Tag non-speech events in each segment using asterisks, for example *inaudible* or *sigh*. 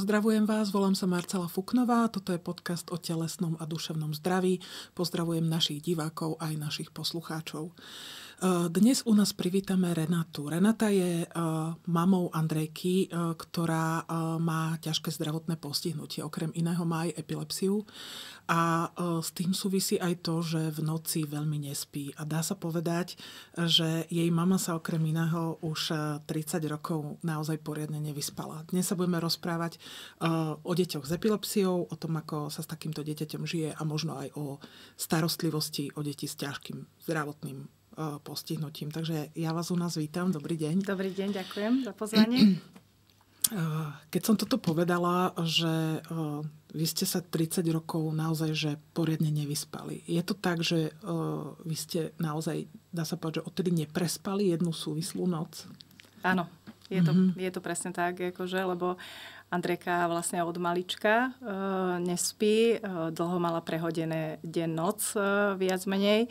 Pozdravujem vás, volám sa Marcela Fuknová, toto je podcast o telesnom a duševnom zdraví. Pozdravujem našich divákov aj našich poslucháčov. E, dnes u nás privítame Renatu. Renata je e, mamou Andrejky, e, ktorá má ťažké zdravotné postihnutie. Okrem iného má aj epilepsiu. A s tým súvisí aj to, že v noci veľmi nespí. A dá sa povedať, že jej mama sa okrem iného už 30 rokov naozaj poriadne nevyspala. Dnes sa budeme rozprávať o deťoch s epilepsiou, o tom, ako sa s takýmto dieťaťom žije a možno aj o starostlivosti o deti s ťažkým zdravotným E, postihnutím. Takže ja vás u nás vítam. Dobrý deň. Dobrý deň, ďakujem za pozvanie. *clears throat* E, keď som toto povedala, že e, vy ste sa 30 rokov naozaj že poriadne nevyspali. Je to tak, že vy ste naozaj, dá sa povedať, že odtedy neprespali jednu súvislú noc? Áno, je to, mm-hmm. je to presne tak, akože, lebo Andrejka vlastne od malička e, nespí, e, dlho mala prehodené deň-noc e, viac menej. E,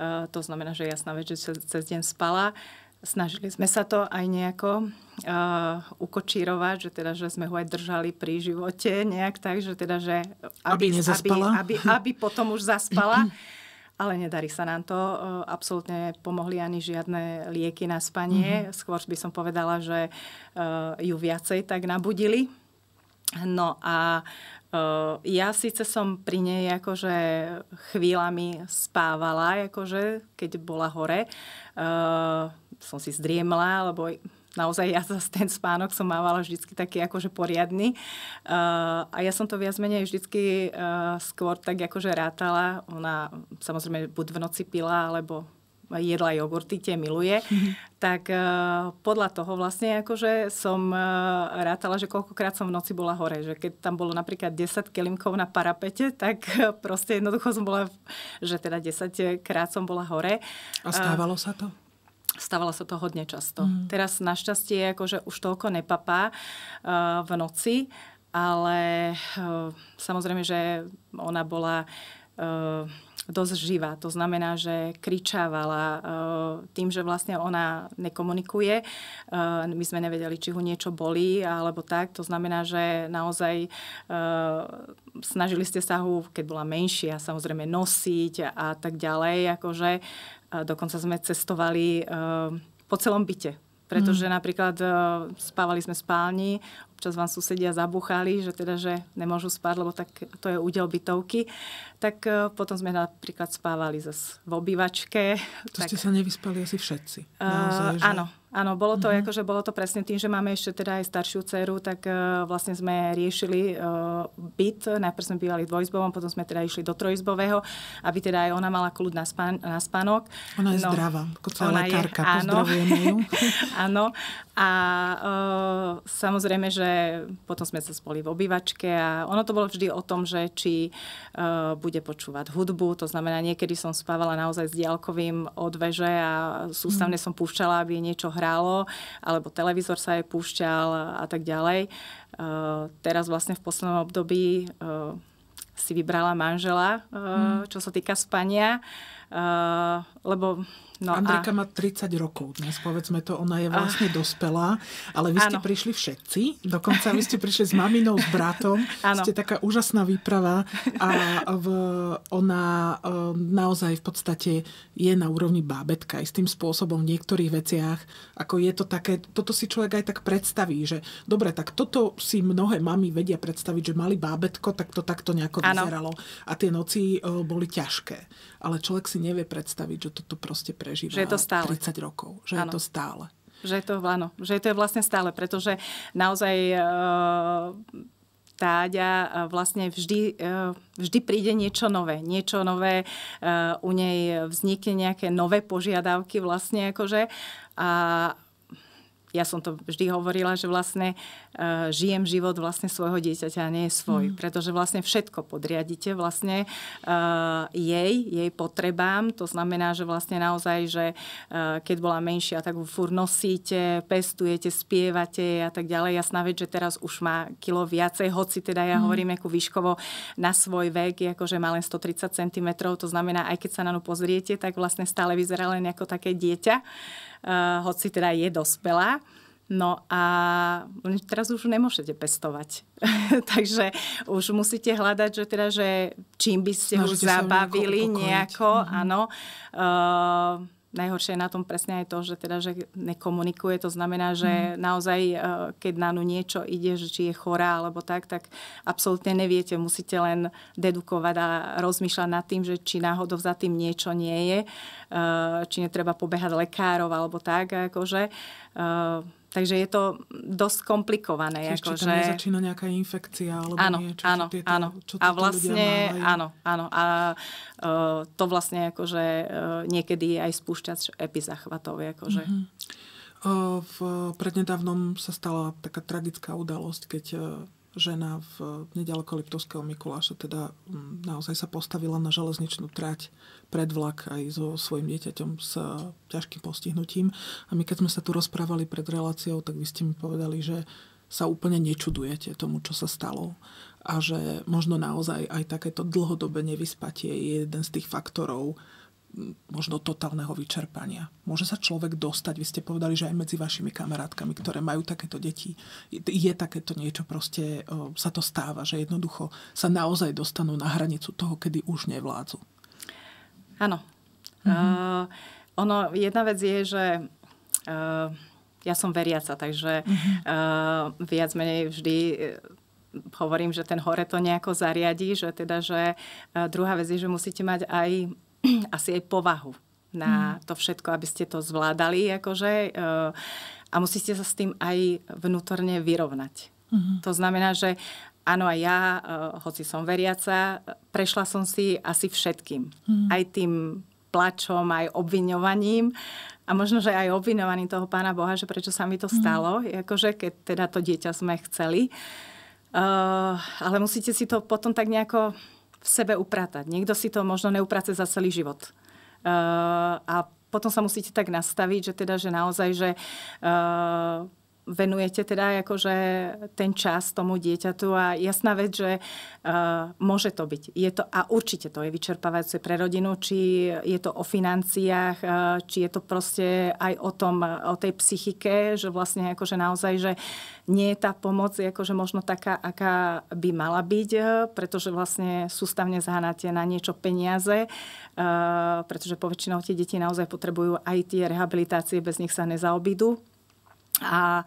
E, to znamená, že jasná vec, že cez deň spala. Snažili sme sa to aj nejako uh, ukočírovať, že teda, že sme ho aj držali pri živote nejak tak, že teda, že... Aby, aby nezaspala? Aby, aby, aby potom už zaspala. Ale nedarí sa nám to. Uh, absolútne pomohli ani žiadne lieky na spanie. Mm-hmm. Skôr by som povedala, že uh, ju viacej tak nabudili. No a ja síce som pri nej akože chvíľami spávala, akože, keď bola hore. Uh, som si zdriemla, lebo naozaj ja za ten spánok som mávala vždycky taký akože poriadny. Uh, a ja som to viac menej vždycky uh, skôr tak akože rátala. Ona samozrejme buď v noci pila, alebo jedla jogurty, tie miluje, mhm. tak e, podľa toho vlastne akože som e, rátala, že koľkokrát som v noci bola hore, že keď tam bolo napríklad 10 kelimkov na parapete, tak e, proste jednoducho som bola, že teda 10 krát som bola hore. A stávalo sa to? Stávalo sa to hodne často. Mm. Teraz našťastie akože už toľko nepapá v noci, ale samozrejme, že ona bola uh, dosť živá. To znamená, že kričávala e, tým, že vlastne ona nekomunikuje. E, my sme nevedeli, či ho niečo bolí alebo tak. To znamená, že naozaj e, snažili ste sa ho, keď bola menšia, samozrejme nosiť a tak ďalej. Akože dokonca sme cestovali po celom byte pretože mm. napríklad spávali sme v spálni, občas vám susedia zabúchali, že teda, že nemôžu spať, lebo tak to je údel bytovky, tak e, potom sme napríklad spávali zase v obývačke. To tak... ste sa nevyspali asi všetci. Uh, Naozaj, že... Áno, Áno, bolo to, mm-hmm. akože bolo to presne tým, že máme ešte teda aj staršiu dceru, tak uh, vlastne sme riešili uh, byt. Najprv sme bývali dvojizbovom, potom sme teda išli do trojizbového, aby teda aj ona mala kľud na, spán, na spánok. Ona je no, zdravá, ako celá lekárka, áno, pozdravujeme ju. *laughs* áno, a e, samozrejme, že potom sme sa spoli v obývačke a ono to bolo vždy o tom, že či e, bude počúvať hudbu, to znamená, niekedy som spávala naozaj s diálkovým od a sústavne mhm. som púšťala, aby niečo hrálo, alebo televízor sa jej púšťal a tak ďalej. E, teraz vlastne v poslednom období e, si vybrala manžela, e, mhm. čo sa týka spania. E, Uh, lebo... No, Andrika a... má 30 rokov dnes, povedzme to, ona je vlastne a... Ah. dospelá, ale vy ste ano. prišli všetci, dokonca vy ste prišli s maminou, s bratom, ano. ste taká úžasná výprava a v, ona eh, naozaj v podstate je na úrovni bábetka aj s tým spôsobom v niektorých veciach, ako je to také, toto si človek aj tak predstaví, že dobre, tak toto si mnohé mami vedia predstaviť, že mali bábetko, tak to takto nejako ano. vyzeralo a tie noci eh, boli ťažké. Ale človek si nevie predstaviť, že toto tu proste prežíva že je to stále. 30 rokov. Že ano. je to stále. Že je to, áno, že to je vlastne stále, pretože naozaj e, Táďa e, vlastne vždy, e, vždy príde niečo nové. Niečo nové, e, u nej vznikne nejaké nové požiadavky vlastne akože. A ja som to vždy hovorila, že vlastne uh, žijem život vlastne svojho dieťaťa a nie je svoj. Mm. Pretože vlastne všetko podriadite vlastne uh, jej, jej potrebám. To znamená, že vlastne naozaj, že uh, keď bola menšia, tak ju fur nosíte, pestujete, spievate a tak ďalej. Jasná vec, že teraz už má kilo viacej, hoci teda ja mm. hovorím ako výškovo na svoj vek, akože má len 130 cm. To znamená, aj keď sa na ňu pozriete, tak vlastne stále vyzerá len ako také dieťa uh, hoci teda je dospelá. No a teraz už nemôžete pestovať. *laughs* Takže už musíte hľadať, že teda, že čím by ste Môžete ho zabavili nejako, nejako mm-hmm. áno. Uh, najhoršie je na tom presne aj to, že teda, že nekomunikuje. To znamená, že mm. naozaj, e, keď na nu niečo ide, že či je chorá alebo tak, tak absolútne neviete. Musíte len dedukovať a rozmýšľať nad tým, že či náhodou za tým niečo nie je, e, či netreba pobehať lekárov alebo tak. Akože e, Takže je to dosť komplikované. Čiže ako, či tam že... nezačína nejaká infekcia alebo áno, niečo, áno, čo tieto, áno. Čo a vlastne, áno, áno. A uh, to vlastne akože uh, niekedy je aj spúšťač epizachvatov. Akože. Mm-hmm. Uh-huh. Uh, v, prednedávnom sa stala taká tragická udalosť, keď uh, žena v nedaleko Liptovského Mikuláša teda naozaj sa postavila na železničnú trať pred vlak aj so svojim dieťaťom s ťažkým postihnutím. A my keď sme sa tu rozprávali pred reláciou, tak vy ste mi povedali, že sa úplne nečudujete tomu, čo sa stalo a že možno naozaj aj takéto dlhodobé nevyspatie je jeden z tých faktorov, možno totálneho vyčerpania. Môže sa človek dostať, vy ste povedali, že aj medzi vašimi kamarátkami, ktoré majú takéto deti, je takéto niečo, proste sa to stáva, že jednoducho sa naozaj dostanú na hranicu toho, kedy už nevládzu. Áno. Mhm. Uh, ono, jedna vec je, že uh, ja som veriaca, takže uh, viac menej vždy e, hovorím, že ten hore to nejako zariadi, že teda, že druhá vec je, že musíte mať aj *clears throat* asi aj povahu na mhm. to všetko, aby ste to zvládali akože, eh, a musíte sa s tým aj vnútorne vyrovnať. Uh-huh. To znamená, že áno, aj ja, eh, hoci som veriaca, prešla som si asi všetkým. Uh-huh. Aj tým plačom, aj obviňovaním a možno, že aj obviňovaním toho pána Boha, že prečo sa mi to stalo, mm. akože, keď teda to dieťa sme chceli. Uh, ale musíte si to potom tak nejako v sebe upratať. Niekto si to možno neuprace za celý život. Uh, a potom sa musíte tak nastaviť, že teda, že naozaj, že uh, venujete teda akože ten čas tomu dieťatu a jasná vec, že uh, môže to byť. Je to, a určite to je vyčerpávajúce pre rodinu, či je to o financiách, uh, či je to proste aj o tom, o tej psychike, že vlastne akože naozaj, že nie je tá pomoc akože možno taká, aká by mala byť, e, pretože vlastne sústavne zhánate na niečo peniaze, uh, pretože poväčšinou tie deti naozaj potrebujú aj tie rehabilitácie, bez nich sa nezaobídu a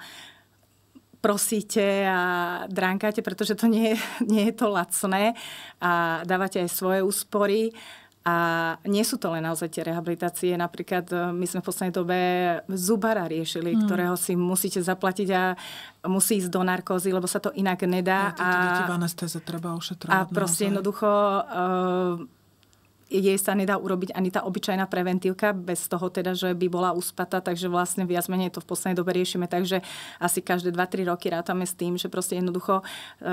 prosíte a dránkate, pretože to nie, *laughs* nie je to lacné a dávate aj svoje úspory. A nie sú to len naozaj tie rehabilitácie. Napríklad e, my sme v poslednej dobe zubara riešili, mm. ktorého si musíte zaplatiť a musí ísť do narkózy, lebo sa to inak nedá. a, a, treba A proste jednoducho... Uh, jej sa nedá urobiť ani tá obyčajná preventívka bez toho teda, že by bola uspata, takže vlastne viac menej to v poslednej dobe riešime, takže asi každé 2-3 roky rátame s tým, že proste jednoducho eh,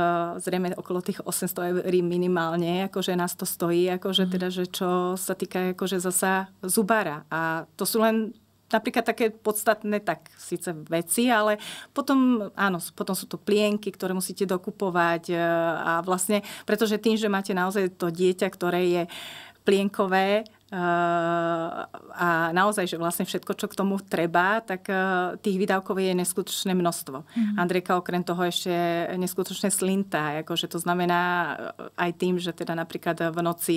zrejme okolo tých 800 eur minimálne, akože nás to stojí, akože mhm. teda, že čo sa týka akože zasa zubára. A to sú len napríklad také podstatné tak síce veci, ale potom, áno, potom sú to plienky, ktoré musíte dokupovať eh, a vlastne, pretože tým, že máte naozaj to dieťa, ktoré je uh, plienkové eh, a naozaj, že vlastne všetko, čo k tomu treba, tak eh, tých výdavkov je neskutočné množstvo. Mm-hmm. Andrejka okrem toho ešte neskutočne slinta, akože to znamená eh, aj tým, že teda napríklad v noci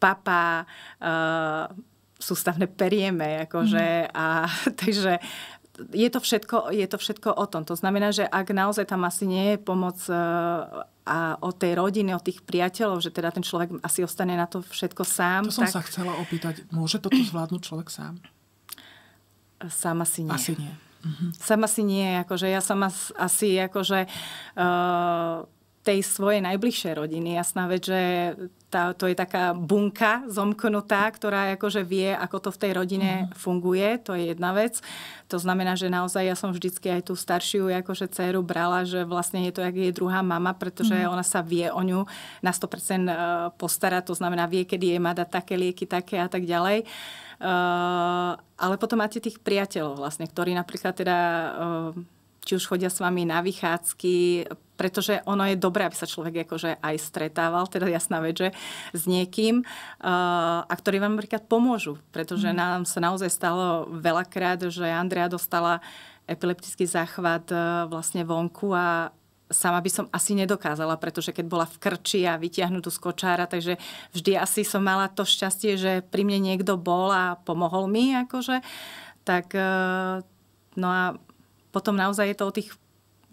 papá, sústavné perieme, akože, mm. a *laughs* takže je to, všetko, je to všetko o tom. To znamená, že ak naozaj tam asi nie je pomoc e, a o tej rodiny, o tých priateľov, že teda ten človek asi ostane na to všetko sám. To som tak... sa chcela opýtať. Môže toto zvládnuť človek sám? Sám asi nie. Asi nie. Mhm. Sama si nie, akože ja sama asi akože uh, tej svojej najbližšej rodiny. Jasná vec, že tá, to je taká bunka zomknutá, ktorá akože vie, ako to v tej rodine mhm. funguje. To je jedna vec. To znamená, že naozaj ja som vždycky aj tú staršiu akože dceru brala, že vlastne je to, jak je druhá mama, pretože mm. ona sa vie o ňu na 100% e, postará. To znamená, vie, kedy jej má dať také lieky, také a tak ďalej. Uh, ale potom máte tých priateľov vlastne, ktorí napríklad teda uh, či už chodia s vami na vychádzky, pretože ono je dobré, aby sa človek akože aj stretával, teda jasná vec, že s niekým, eh, a ktorí vám napríklad pomôžu, pretože mm. nám sa naozaj stalo veľakrát, že Andrea dostala epileptický záchvat eh, vlastne vonku a sama by som asi nedokázala, pretože keď bola v krči a vytiahnutú z kočára, takže vždy asi som mala to šťastie, že pri mne niekto bol a pomohol mi, akože. Tak, eh, no a potom naozaj je to o tých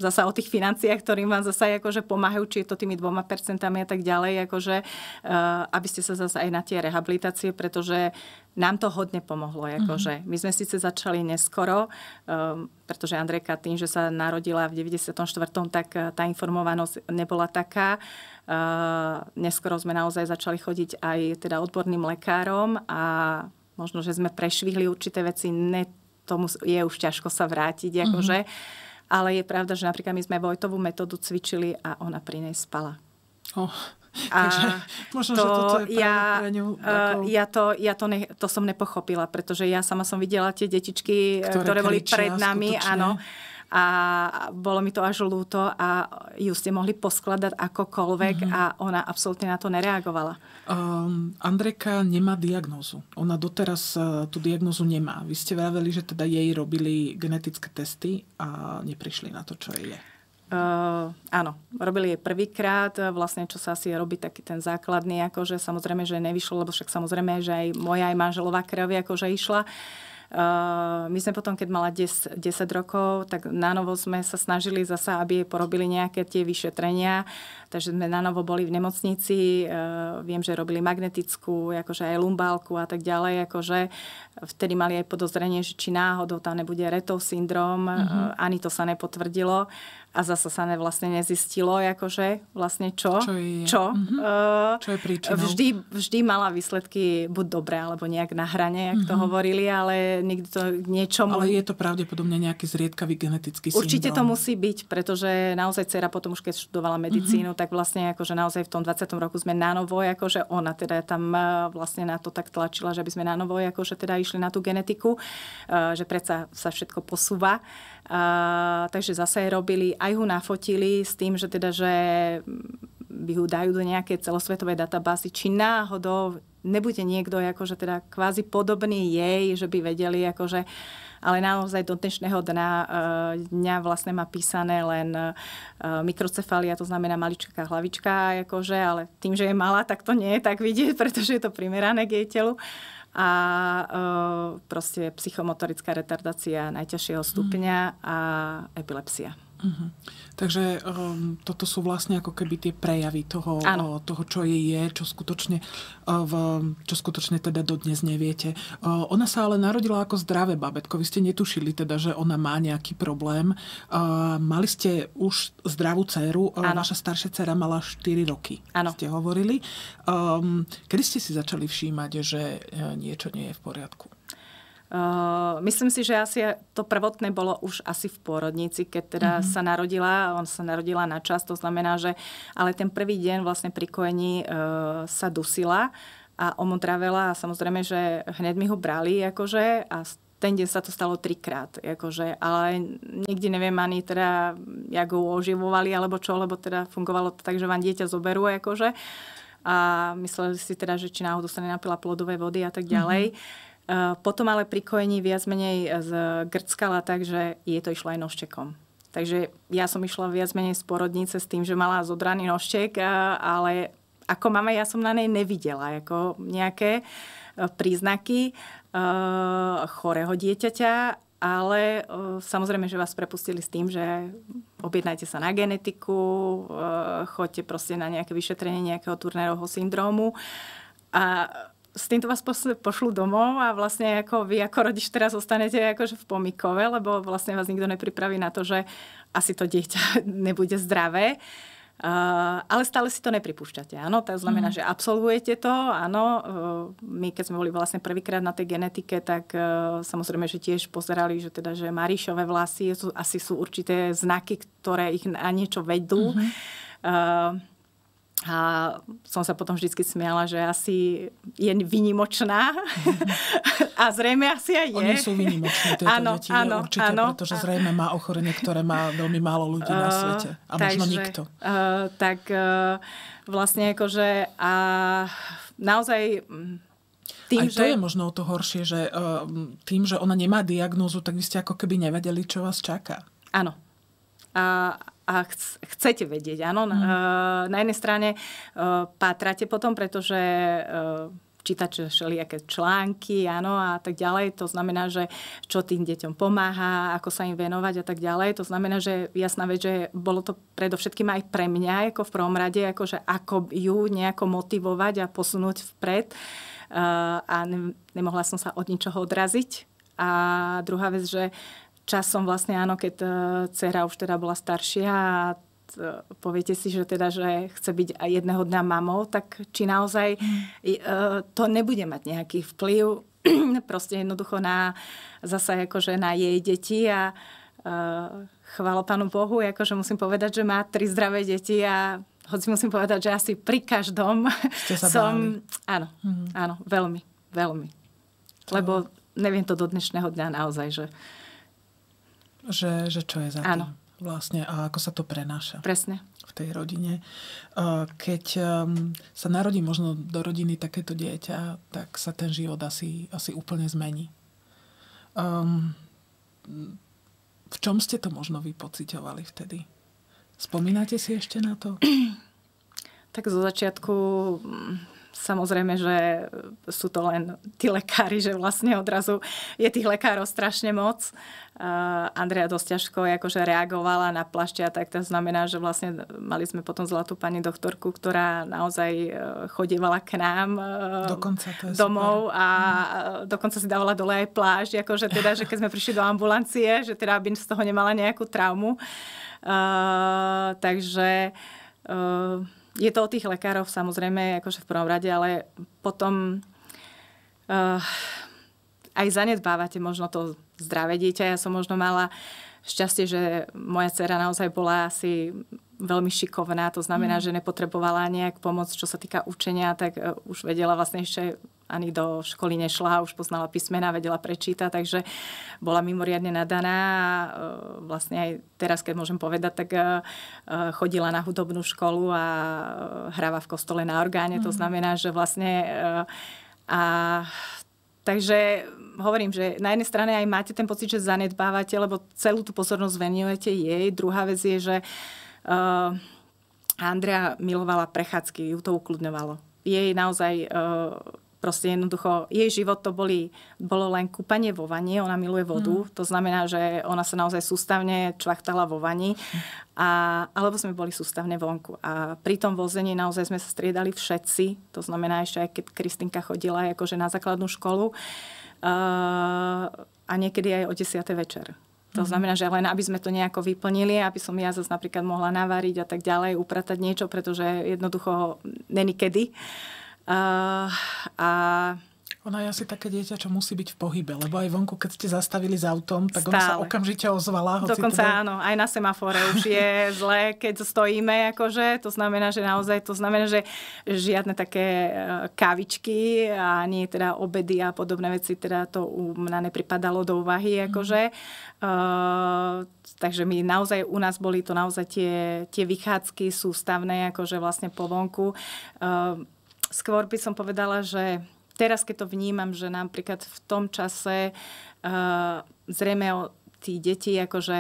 zasa o tých financiách, ktorým vám zasa akože pomáhajú, či je to tými dvoma percentami a tak ďalej, akože, eh, aby ste sa zasa aj na tie rehabilitácie, pretože nám to hodne pomohlo. Mhm. Akože. My sme síce začali neskoro, eh, pretože Andrejka tým, že sa narodila v 94., tak eh, tá informovanosť nebola taká. Neskoro sme naozaj začali chodiť aj teda odborným lekárom a možno, že sme prešvihli určité veci, ne, tomu je už ťažko sa vrátiť. Mhm. Akože. Mm-hmm. Ale je pravda, že napríklad my sme Vojtovú metódu cvičili a ona pri nej spala. Oh. A Takže možno, to, že toto je ja, pre ňu ako... ja, to, ja to, ne, to som nepochopila, pretože ja sama som videla tie detičky, e, ktoré, ktoré boli pred nami, skutočne. áno a bolo mi to až ľúto a ju ste mohli poskladať akokoľvek mm-hmm. a ona absolútne na to nereagovala. Um, ehm, Andreka nemá diagnózu. Ona doteraz uh, tú diagnózu nemá. Vy ste vraveli, že teda jej robili genetické testy a neprišli na to, čo jej je. Uh, áno, robili jej prvýkrát, vlastne čo sa asi robí taký ten základný, akože samozrejme, že nevyšlo, lebo však samozrejme, že aj moja aj manželová krv akože išla. Uh, Eh, my sme potom, keď mala 10, 10 rokov, tak na novo sme sa snažili zasa, aby jej porobili nejaké tie vyšetrenia. Takže sme na novo boli v nemocnici. Eh, viem, že robili magnetickú, akože aj lumbálku a tak ďalej. Akože vtedy mali aj podozrenie, že či náhodou tam nebude retov syndrom, mm-hmm. ani to sa nepotvrdilo a zase sa ne vlastne nezistilo, akože vlastne čo, čo je, čo, mm-hmm. uh, čo je príčinou. Vždy, vždy mala výsledky buď dobré, alebo nejak na hrane, jak mm-hmm. to mhm. hovorili, ale nikdy to niečomu... Ale je to pravdepodobne nejaký zriedkavý genetický syndrom. Určite to musí byť, pretože naozaj dcera potom už keď študovala mhm. medicínu, mm-hmm. tak vlastne akože naozaj v tom 20. roku sme na novo, akože ona teda tam e, vlastne na to tak tlačila, že by sme na novo akože teda išli prišli na tú genetiku, eh, že predsa sa všetko posúva. Eh, takže zase robili, aj ho nafotili s tým, že teda, že mm, by ho dajú do nejakej celosvetovej databázy, či náhodou nebude niekto akože teda kvázi podobný jej, že by vedeli akože ale naozaj do dnešného dna, eh, dňa vlastne má písané len mikrocefalia, to znamená maličká hlavička, akože, ale tým, že je malá, tak to nie je tak vidieť, *laughs* pretože je to primerané k jej telu a e, proste psychomotorická retardácia najťažšieho stupňa a epilepsia. Uh-huh. Takže um, toto sú vlastne ako keby tie prejavy toho, o, eh, toho čo je, je čo skutočne, o, eh, v, čo skutočne teda dodnes neviete. O, eh, ona sa ale narodila ako zdravé babetko. Vy ste netušili teda, že ona má nejaký problém. O, mali ste už zdravú dceru. Uh, vaša staršia dcera mala 4 roky, ano. ste hovorili. O, ehm, kedy ste si začali všímať, že niečo nie je v poriadku? Eh, myslím si, že asi to prvotné bolo už asi v pôrodnici, keď teda mm-hmm. sa narodila, on sa narodila na čas, to znamená, že ale ten prvý deň vlastne pri kojení uh, sa dusila a omotravela a samozrejme, že hneď mi ho brali akože a ten deň sa to stalo trikrát, akože, ale nikdy neviem ani teda, jak ho oživovali alebo čo, lebo teda fungovalo to tak, že vám dieťa zoberú, akože a mysleli si teda, že či náhodou sa nenapila plodové vody a tak mhm. ďalej. Mm-hmm potom ale pri kojení viac menej e, grckala tak, že je to išlo aj nožčekom. Takže ja som išla viac menej z porodnice s tým, že mala zodraný nožček, ale ako mama ja som na nej nevidela ako nejaké e, príznaky e, chorého dieťaťa, ale samozrejme, že vás prepustili s tým, že objednajte sa na genetiku, choďte proste na nejaké vyšetrenie nejakého turnerovho syndrómu. A s týmto vás pošlu domov a vlastne ako vy ako rodič teraz zostanete akože v pomikove, lebo vlastne vás nikto nepripraví na to, že asi to dieťa *laughs* nebude zdravé. Uh, ale stále si to nepripúšťate, áno. To znamená, mm. že absolvujete to, áno. Uh, my, keď sme boli vlastne prvýkrát na tej genetike, tak uh, samozrejme, že tiež pozerali, že teda, že Marišové vlasy sú, asi sú určité znaky, ktoré ich na niečo vedú. Mm-hmm. Uh, a som sa potom vždy smiala, že asi je vynimočná. *laughs* a zrejme asi aj je. Oni sú vynimoční, je ano, to, ano, určite, ano. pretože zrejme má ochorenie, ktoré má veľmi málo ľudí na svete. A možno takže, nikto. Uh, tak uh, vlastne akože a naozaj mm, tým, Aj to že... je možno o to horšie, že uh, tým, že ona nemá diagnózu, tak vy ste ako keby nevedeli, čo vás čaká. Áno. A, a chcete vedieť, áno. Mm. Na jednej strane eh, pátrate potom, pretože eh, čítať všelijaké články, áno, a tak ďalej. To znamená, že čo tým deťom pomáha, ako sa im venovať a tak ďalej. To znamená, že jasná vec, že bolo to predovšetkým aj pre mňa, ako v prvom rade, ako, že ako ju nejako motivovať a posunúť vpred. a nemohla som sa od ničoho odraziť. A druhá vec, že uh, časom vlastne áno, keď e, dcera už teda bola staršia a e, poviete si, že teda, že chce byť aj jedného dňa mamou, tak či naozaj e, to nebude mať nejaký vplyv *clears throat* proste jednoducho na zase akože na jej deti a uh, chvála Pánu Bohu, akože musím povedať, že má tri zdravé deti a hoci musím povedať, že asi pri každom *laughs* som... Báli. Áno, mm-hmm. áno, veľmi, veľmi. Lebo neviem to do dnešného dňa naozaj, že uh, že, že čo je za to. Áno. tým vlastne a ako sa to prenáša. Presne. V tej rodine. Keď ehm, sa narodí možno do rodiny takéto dieťa, tak sa ten život asi, asi úplne zmení. Um, v čom ste to možno vy pocitovali vtedy? Spomínate si ešte na to? tak zo začiatku mm, Samozrejme, že sú to len tí lekári, že vlastne odrazu je tých lekárov strašne moc. Andrea dosť ťažko akože reagovala na plašťa, tak to znamená, že vlastne mali sme potom zlatú pani doktorku, ktorá naozaj e, chodievala k nám e, dokonca to je domov super. a mm. dokonca si dávala dole aj plášť, akože teda, že keď sme prišli do ambulancie, že teda by z toho nemala nejakú traumu. Uh, takže uh, je to o tých lekároch samozrejme, akože v prvom rade, ale potom uh, aj zanedbávate možno to zdravé dieťa. Ja som možno mala šťastie, že moja dcera naozaj bola asi veľmi šikovná, to znamená, mm. že nepotrebovala nejak pomoc, čo sa týka učenia, tak eh, už vedela vlastne ešte ani do školy nešla, už poznala písmena, vedela prečítať, takže bola mimoriadne nadaná a e, vlastne aj teraz, keď môžem povedať, tak e, e, chodila na hudobnú školu a hráva v kostole na orgáne, to mhm. znamená, že vlastne a Takže hovorím, že na jednej strane aj máte ten pocit, že zanedbávate, lebo celú tú pozornosť venujete jej. Druhá vec je, že uh, Andrea milovala prechádzky, ju to ukludňovalo. Jej naozaj uh, Proste jednoducho, jej život to boli, bolo len kúpanie vo vani, ona miluje vodu, mm. to znamená, že ona sa naozaj sústavne čvachtala vo vani, a, alebo sme boli sústavne vonku. A pri tom vození naozaj sme sa striedali všetci, to znamená ešte aj keď Kristinka chodila akože na základnú školu uh, a niekedy aj o 10. večer. To mm. znamená, že len aby sme to nejako vyplnili, aby som ja zase napríklad mohla navariť a tak ďalej, upratať niečo, pretože jednoducho mm, není kedy. Uh, a, a ona je asi také dieťa, čo musí byť v pohybe, lebo aj vonku, keď ste zastavili s autom, tak Stále. ona sa okamžite ozvala. Hoci Dokonca teda... áno, aj na semafore už je *laughs* zle, keď stojíme, akože, to znamená, že naozaj, to znamená, že žiadne také e, kavičky a nie teda obedy a podobné veci, teda to u mňa nepripadalo do úvahy, mhm. akože. Uh, takže my naozaj, u nás boli to naozaj tie, tie vychádzky sústavné, akože vlastne po vonku. Uh, skôr by som povedala, že teraz, keď to vnímam, že napríklad v tom čase uh, zrejme o tí deti, akože,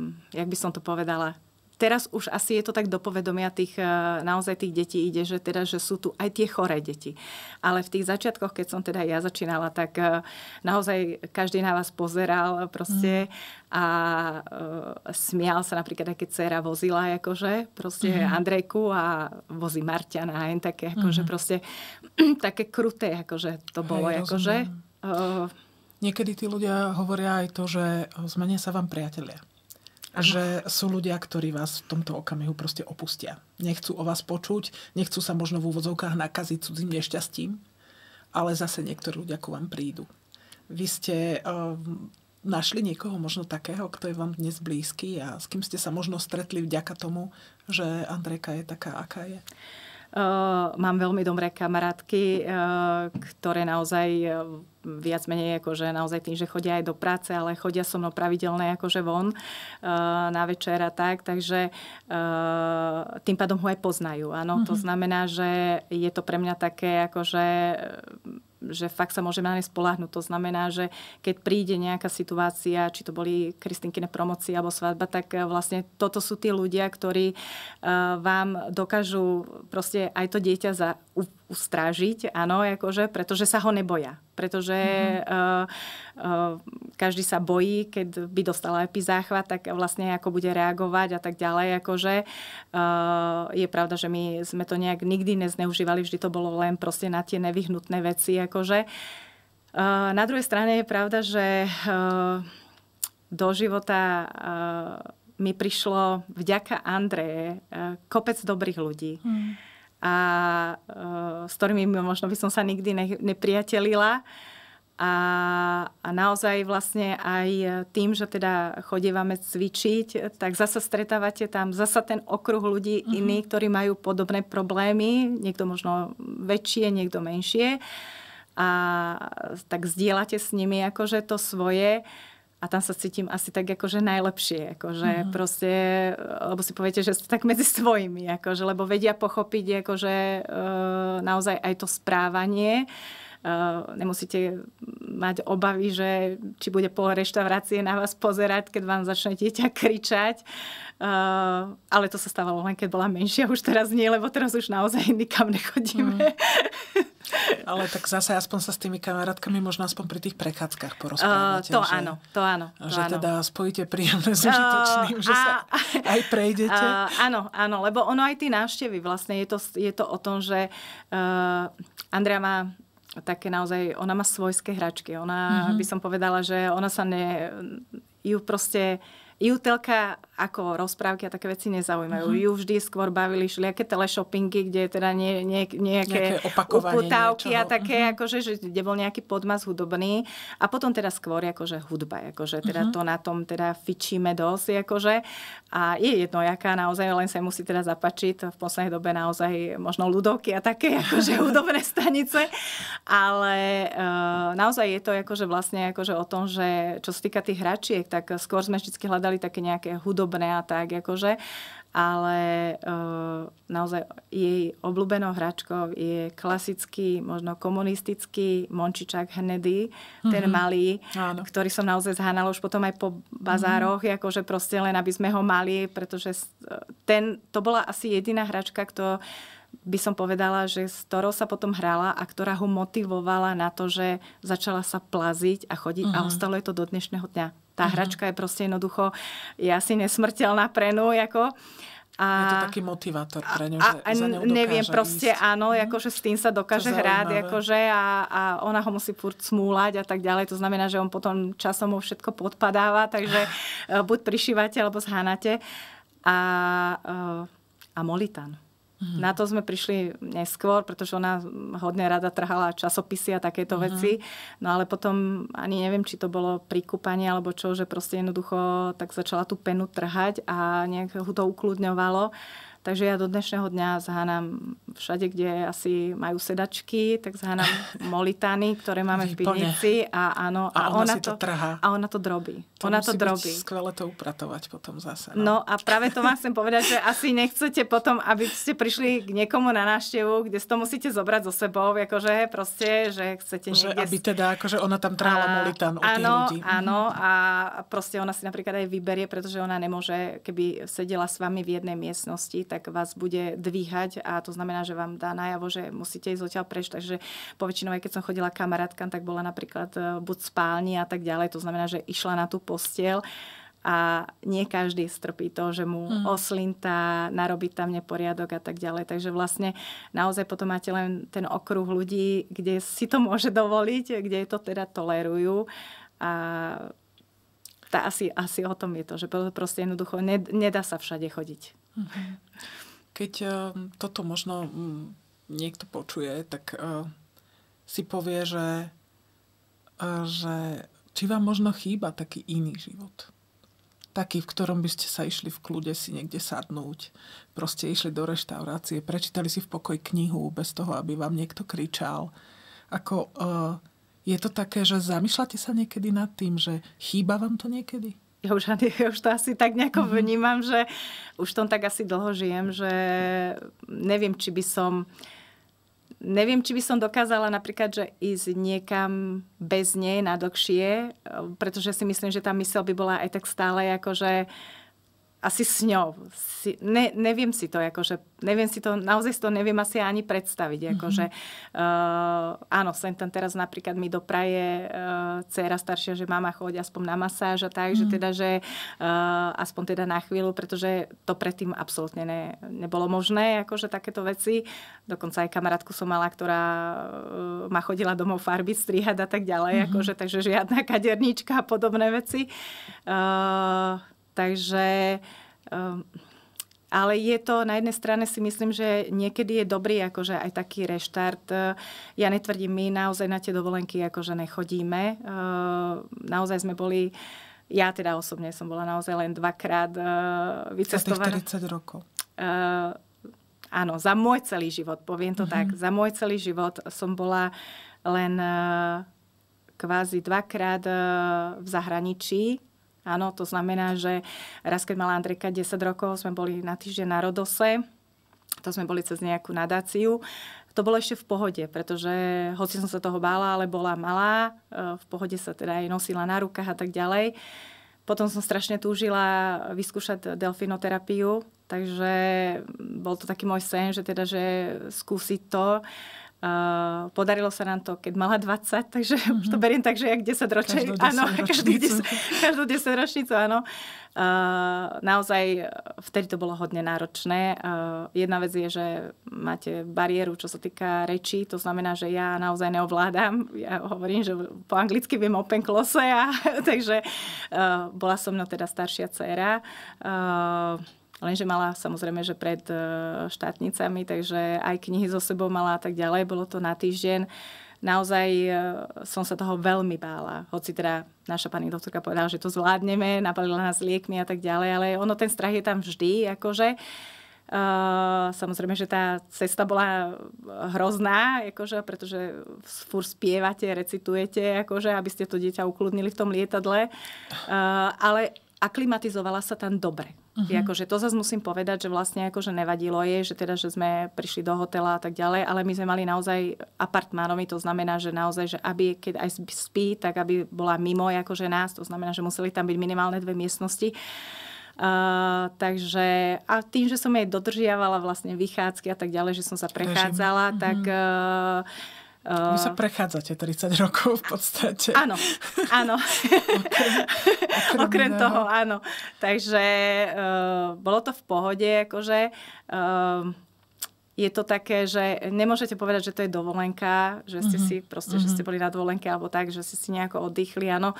mm, jak by som to povedala, teraz už asi je to tak do povedomia tých, e, naozaj tých detí ide, že, teda, že sú tu aj tie choré deti. Ale v tých začiatkoch, keď som teda ja začínala, tak e, naozaj každý na vás pozeral proste mm. a e, smial sa napríklad, aj keď dcera vozila akože proste mm. Andrejku a vozí Marťana a jen také akože mm. proste *clears throat* také kruté akože to bolo Hej, akože. E, Niekedy tí ľudia hovoria aj to, že zmenia sa vám priatelia že sú ľudia, ktorí vás v tomto okamihu proste opustia. Nechcú o vás počuť, nechcú sa možno v úvodzovkách nakaziť cudzím nešťastím, ale zase niektorí ľudia ku vám prídu. Vy ste uh, našli niekoho možno takého, kto je vám dnes blízky a s kým ste sa možno stretli vďaka tomu, že Andrejka je taká, aká je? Uh, mám veľmi dobré kamarátky, uh, ktoré naozaj uh, viac menej akože naozaj tým, že chodia aj do práce, ale chodia so mnou pravidelné akože von eh, na večer a tak, takže eh, tým pádom ho aj poznajú. Áno, mm-hmm. to mhm. znamená, že je to pre mňa také akože eh, že fakt sa môžeme na ne spolahnúť. To znamená, že keď príde nejaká situácia, či to boli Kristinkine promoci alebo svadba, tak vlastne toto sú tí ľudia, ktorí vám dokážu proste aj to dieťa za, ustrážiť, áno, akože, pretože sa ho neboja. Pretože mm-hmm. uh, uh, každý sa bojí, keď by dostal lepý záchvat, tak vlastne ako bude reagovať a tak ďalej. Akože, uh, je pravda, že my sme to nejak nikdy nezneužívali, vždy to bolo len proste na tie nevyhnutné veci. Akože. Uh, na druhej strane je pravda, že uh, do života uh, mi prišlo vďaka Andreje uh, kopec dobrých ľudí. Mm a e, s ktorými možno by som sa nikdy ne, nepriatelila. A, a naozaj vlastne aj tým, že teda chodívame cvičiť, tak zasa stretávate tam zasa ten okruh ľudí mm-hmm. iní, ktorí majú podobné problémy, niekto možno väčšie, niekto menšie. A tak zdieľate s nimi akože to svoje. Uh, a tam sa cítim asi tak akože najlepšie, akože mm-hmm. proste, lebo si poviete, že ste tak medzi svojimi, akože, lebo vedia pochopiť akože e, naozaj aj to správanie, e, nemusíte mať obavy, že či bude pol reštaurácie na vás pozerať, keď vám začne dieťa kričať, e, ale to sa stávalo len, keď bola menšia, už teraz nie, lebo teraz už naozaj nikam nechodíme. Mm. *laughs* Ale tak zase aspoň sa s tými kamarátkami možno aspoň pri tých prechádzkach porozprávate. Uh, to že, áno, to áno. To že áno. teda spojíte príjemné s užitočným, uh, že a, sa aj prejdete. Uh, áno, áno, lebo ono aj tie návštevy vlastne, je to, je to o tom, že uh, Andrea má také naozaj, ona má svojské hračky. Ona, uh-huh. by som povedala, že ona sa ne... Ju proste... Ju ako rozprávky a také veci nezaujímajú. Mm-hmm. Ju vždy skôr bavili šliaké teleshoppingy, kde je teda nie, nie, nejaké, nejaké uputávky a také, mm-hmm. akože, že kde bol nejaký podmaz hudobný. A potom teda skôr akože hudba, akože teda mm-hmm. to na tom teda fičíme dosť, akože. A je jedno, jaká naozaj, len sa musí teda zapačiť. V poslednej dobe naozaj možno ľudovky a také *laughs* akože hudobné stanice. Ale e, naozaj je to akože vlastne akože o tom, že čo sa týka tých hračiek, tak skôr sme vždy hľadali také nejaké hudobné chudobné a tak akože. Ale e, naozaj jej obľúbenou hračkou je klasický, možno komunistický mončičak hnedý, mm-hmm. ten mhm. malý, Áno. ktorý som naozaj zhánala už potom aj po bazároch, mm-hmm. akože proste len aby sme ho mali, pretože e, ten, to bola asi jediná hračka, ktorá by som povedala, že s ktorou sa potom hrala a ktorá ho motivovala na to, že začala sa plaziť a chodiť uh-huh. a mhm. ostalo je to do dnešného dňa. Tá mm. hračka je proste jednoducho, je asi nesmrteľná pre ňu, ako... A, je to taký motivátor pre ňu, a, a, za ňou Neviem, proste ísť. áno, mm. akože s tým sa dokáže hrať akože, a, a ona ho musí furt smúlať a tak ďalej. To znamená, že on potom časom mu všetko podpadáva, takže *laughs* eh, buď prišívate, alebo zhánate. A, eh, a molitán. Mm. Na to sme prišli neskôr, pretože ona hodne rada trhala časopisy a takéto mm. veci. No ale potom ani neviem, či to bolo prikúpanie alebo čo, že proste jednoducho tak začala tú penu trhať a nejak ho to ukludňovalo. Takže ja do dnešného dňa zhánam všade, kde asi majú sedačky, tak zhánam *laughs* molitany, ktoré máme Výplne. v pivnici a áno. A, a ona, ona to, to trhá. A ona to drobí. To ona to drobí. skvelé to upratovať potom zase. No. no a práve to vám chcem povedať, že asi nechcete potom, aby ste prišli k niekomu na návštevu, kde si to musíte zobrať so sebou, akože proste, že chcete niekde... Že aby teda, akože ona tam trhala a, molitán u áno, tých ľudí. Áno, a proste ona si napríklad aj vyberie, pretože ona nemôže, keby sedela s vami v jednej miestnosti, tak tak vás bude dvíhať a to znamená, že vám dá najavo, že musíte ísť odtiaľ preč. Takže poväčšinou, aj keď som chodila kamarátkam, tak bola napríklad e, buď spálni a tak ďalej. To znamená, že išla na tú postiel a nie každý strpí to, že mu mm. oslinta, narobí tam neporiadok a tak ďalej. Takže vlastne naozaj potom máte len ten okruh ľudí, kde si to môže dovoliť, kde to teda tolerujú a tá asi, asi o tom je to, že proste jednoducho ne, nedá sa všade chodiť. Mhm. Keď uh, toto možno um, niekto počuje, tak uh, si povie, že, uh, že či vám možno chýba taký iný život. Taký, v ktorom by ste sa išli v kľude si niekde sadnúť, proste išli do reštaurácie, prečítali si v pokoj knihu bez toho, aby vám niekto kričal. Ako... Uh, je to také, že zamýšľate sa niekedy nad tým, že chýba vám to niekedy? ja už, ja už to asi tak nejako mm-hmm. vnímam, že už tom tak asi dlho žijem, že neviem, či by som neviem, či by som dokázala napríklad, že ísť niekam bez nej na dlhšie, pretože si myslím, že tá myseľ by bola aj tak stále akože asi s ňou. Si, ne, neviem si to, akože, neviem si to, naozaj si to neviem asi ani predstaviť. Akože, mm-hmm. uh, áno, sem tam teraz napríklad mi dopraje uh, eh, dcera staršia, že mama chodí aspoň na masáž a tak, mm-hmm. že mhm. teda, že uh, aspoň teda na chvíľu, pretože to predtým absolútne ne, nebolo možné, akože takéto veci. Dokonca aj kamarátku som mala, ktorá uh, ma chodila domov farbiť, strihať a tak ďalej, mm-hmm. akože, takže žiadna kaderníčka a podobné veci. Uh, Takže... Um, ale je to, na jednej strane si myslím, že niekedy je dobrý akože aj taký reštart. Ja netvrdím, my naozaj na tie dovolenky akože nechodíme. Ehm, naozaj sme boli, ja teda osobne som bola naozaj len dvakrát vycestovaná. Ehm, za tých 40 rokov. Uh, áno, za môj celý život, poviem to mm tak. Mhm. Za môj celý život som bola len kvázi dvakrát v zahraničí Áno, to znamená, že raz, keď mala Andrejka 10 rokov, sme boli na týždeň na Rodose, to sme boli cez nejakú nadáciu. To bolo ešte v pohode, pretože hoci som sa toho bála, ale bola malá, e, v pohode sa teda aj nosila na rukách a tak ďalej. Potom som strašne túžila vyskúšať delfinoterapiu, takže bol to taký môj sen, že teda, že skúsiť to podarilo sa nám to, keď mala 20, takže mm-hmm. *laughs* už to mhm. beriem tak, že jak 10 ročí. Áno, *laughs* každú 10, každú 10 ročnicu, áno. Uh, naozaj e, vtedy to bolo hodne náročné. Uh, jedna vec je, že máte bariéru, čo sa týka rečí, to znamená, že ja naozaj neovládam. Ja hovorím, že po anglicky viem open close, a, *laughs* takže uh, bola so mnou teda staršia dcera. Uh, Lenže mala samozrejme, že pred e, štátnicami, takže aj knihy so sebou mala a tak ďalej. Bolo to na týždeň. Naozaj e, som sa toho veľmi bála. Hoci teda naša pani doktorka povedala, že to zvládneme, napalila nás liekmi a tak ďalej, ale ono ten strach je tam vždy, akože. Uh, samozrejme, že tá cesta bola hrozná, akože, pretože fur spievate, recitujete, akože, aby ste to dieťa ukludnili v tom lietadle. Uh, ale aklimatizovala sa tam dobre Uh-huh. že akože to zase musím povedať, že vlastne akože nevadilo jej, že teda, že sme prišli do hotela a tak ďalej, ale my sme mali naozaj apartmánomy, to znamená, že naozaj, že aby keď aj spí, tak aby bola mimo akože nás, to znamená, že museli tam byť minimálne dve miestnosti. Uh, takže a tým, že som jej dodržiavala vlastne vychádzky a tak ďalej, že som sa prechádzala, Bežím. tak uh, vy sa eh, prechádzate 30 rokov v podstate. Áno, áno. okrem, okrem, okrem toho, áno. Takže uh, bolo to v pohode, akože... Uh, je to také, že nemôžete povedať, že to je dovolenka, že ste mhm. si proste, mm-hmm. že ste mhm. boli na dovolenke alebo tak, že ste si nejako oddychli, áno.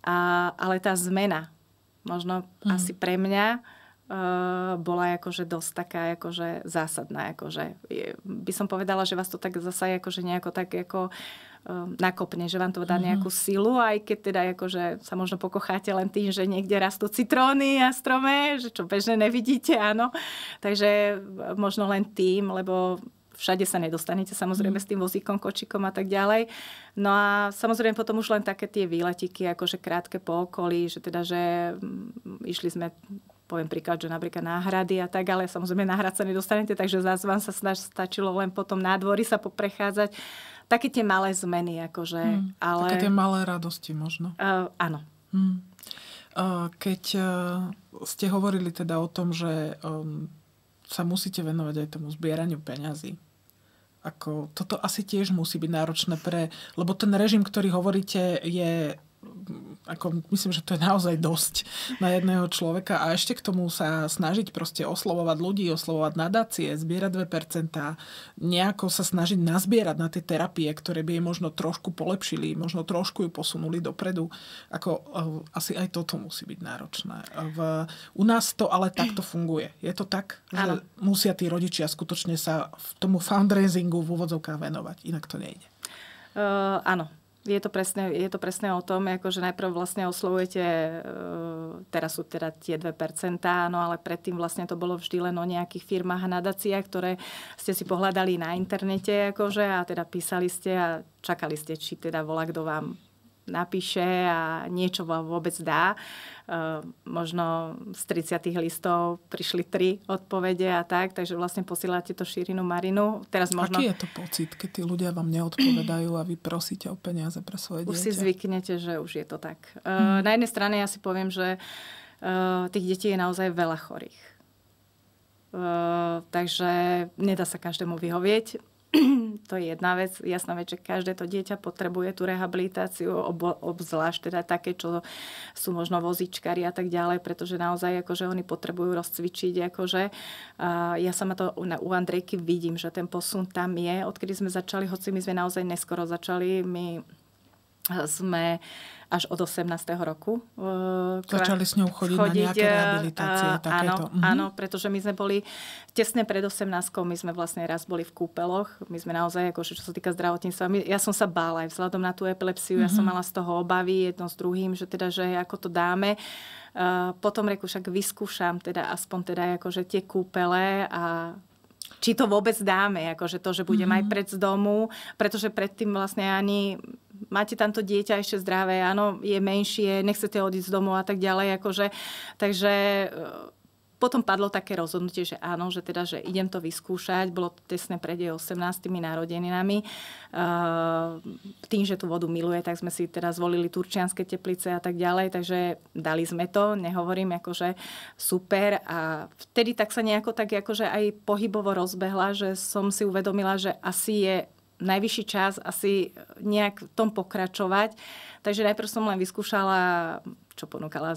A, ale tá zmena, možno mm-hmm. asi pre mňa, Eh, bola akože dosť taká akože zásadná. Akože, by som povedala, že vás to tak zasa akože nejako tak ako ehm, nakopne, že vám to dá mhm. nejakú silu, aj keď teda akože sa možno pokocháte len tým, že niekde rastú citróny a strome, že čo bežne nevidíte, áno. Takže eh, možno len tým, lebo všade sa nedostanete samozrejme mhm. s tým vozíkom, kočikom a tak ďalej. No a samozrejme potom už len také tie výletiky, akože krátke po okolí, že teda, že mm, išli sme poviem príklad, že napríklad náhrady a tak, ale samozrejme náhrad sa nedostanete, takže zás vám sa stačilo len potom na dvory sa poprechádzať. Také tie malé zmeny, akože. Hmm, ale... Také tie malé radosti možno. Uh, áno. Hmm. Uh, keď uh, ste hovorili teda o tom, že um, sa musíte venovať aj tomu zbieraniu peňazí, ako toto asi tiež musí byť náročné pre, lebo ten režim, ktorý hovoríte, je ako myslím, že to je naozaj dosť na jedného človeka a ešte k tomu sa snažiť proste oslovovať ľudí, oslovovať nadácie, zbierať 2%, nejako sa snažiť nazbierať na tie terapie, ktoré by jej možno trošku polepšili, možno trošku ju posunuli dopredu. Ako, eh, asi aj toto musí byť náročné. V, u nás to ale takto funguje. Je to tak, ano. že musia tí rodičia skutočne sa v tomu fundraisingu v úvodzovkách venovať, inak to nejde. Uh, áno, je to presne, je to presne o tom, ako že najprv vlastne oslovujete, e, teraz sú teda tie 2%, no ale predtým vlastne to bolo vždy len o nejakých firmách a nadáciách, ktoré ste si pohľadali na internete akože, a teda písali ste a čakali ste, či teda volá kto vám napíše a niečo vôbec dá. E, možno z 30 listov prišli tri odpovede a tak, takže vlastne posielate to šírinu marinu. Teraz možno... Aký je to pocit, keď tí ľudia vám neodpovedajú a vy prosíte o peniaze pre svoje dieťa? Už si zvyknete, že už je to tak. Hmm. Na jednej strane ja si poviem, že e, tých detí je naozaj veľa chorých. Takže nedá sa každému vyhovieť to je jedna vec. Jasná vec, že každé to dieťa potrebuje tú rehabilitáciu, ob, obzvlášť teda také, čo sú možno vozičkári a tak ďalej, pretože naozaj akože oni potrebujú rozcvičiť. Akože, ja sama to u Andrejky vidím, že ten posun tam je, odkedy sme začali, hoci my sme naozaj neskoro začali, my sme uh, až od 18. roku. Začali s ňou chodiť, chodiť na nejaké e, rehabilitácie. Uh, Áno, mhm. áno, pretože my sme boli tesne pred 18. My sme vlastne raz boli v kúpeloch. My sme naozaj, akože, čo sa týka zdravotníctva, my, ja som sa bála aj vzhľadom na tú epilepsiu. Mhm. Ja som mhm. mala z toho obavy jedno s druhým, že teda, že ako to dáme. Uh, potom reku však vyskúšam teda aspoň teda akože tie kúpele a či to vôbec dáme, akože to, že bude mm-hmm. aj mhm. pred z domu, pretože predtým vlastne ani máte tamto dieťa ešte zdravé, áno, je menšie, nechcete odísť z domu a tak ďalej, akože, takže potom padlo také rozhodnutie, že áno, že teda, že idem to vyskúšať. Bolo to tesné pred jej 18. narodeninami. Ehm, tým, že tú vodu miluje, tak sme si teda zvolili turčianske teplice a tak ďalej, takže dali sme to, nehovorím akože super a vtedy tak sa nejako tak akože aj pohybovo rozbehla, že som si uvedomila, že asi je najvyšší čas asi nejak v tom pokračovať. Takže najprv som len vyskúšala čo ponúkala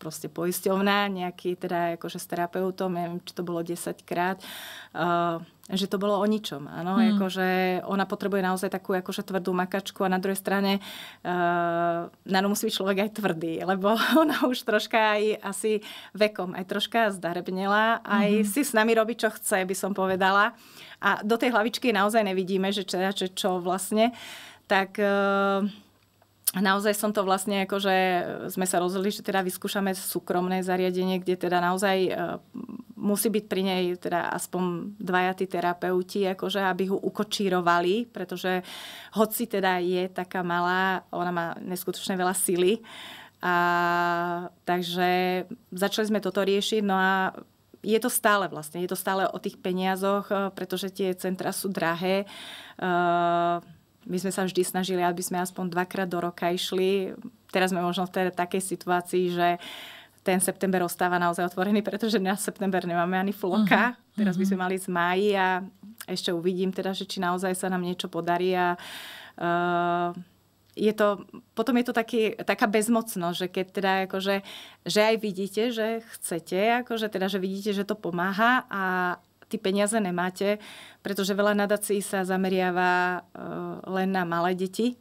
proste poisťovná, nejaký teda akože s terapeutom, neviem, či to bolo 10 krát, uh, eh, že to bolo o ničom, áno, hmm. akože ona potrebuje naozaj takú akože tvrdú makačku a na druhej strane uh, na musí byť človek aj tvrdý, lebo *laughs* ona už troška aj asi vekom, aj troška zdarebnela, aj hmm. si s nami robí, čo chce, by som povedala. A do tej hlavičky naozaj nevidíme, že čo, teda, čo vlastne, tak... Uh, a naozaj som to vlastne, akože sme sa rozhodli, že teda vyskúšame súkromné zariadenie, kde teda naozaj e, musí byť pri nej teda aspoň dvaja tí terapeuti, akože aby ho ukočírovali, pretože hoci teda je taká malá, ona má neskutočne veľa sily. A, takže začali sme toto riešiť, no a je to stále vlastne, je to stále o tých peniazoch, e, pretože tie centra sú drahé. Uh, my sme sa vždy snažili, aby sme aspoň dvakrát do roka išli. Teraz sme možno v takej situácii, že ten september ostáva naozaj otvorený, pretože na september nemáme ani floka. Uh-huh. Mhm, Teraz by sme mhm. mali z máji a ešte uvidím teda, že či naozaj sa nám niečo podarí a uh, je to, potom je to taký, taká bezmocnosť, že keď teda akože, že aj vidíte, že chcete, akože teda, že vidíte, že to pomáha a, ty peniaze nemáte, pretože veľa nadací sa zameriava e, len na malé deti.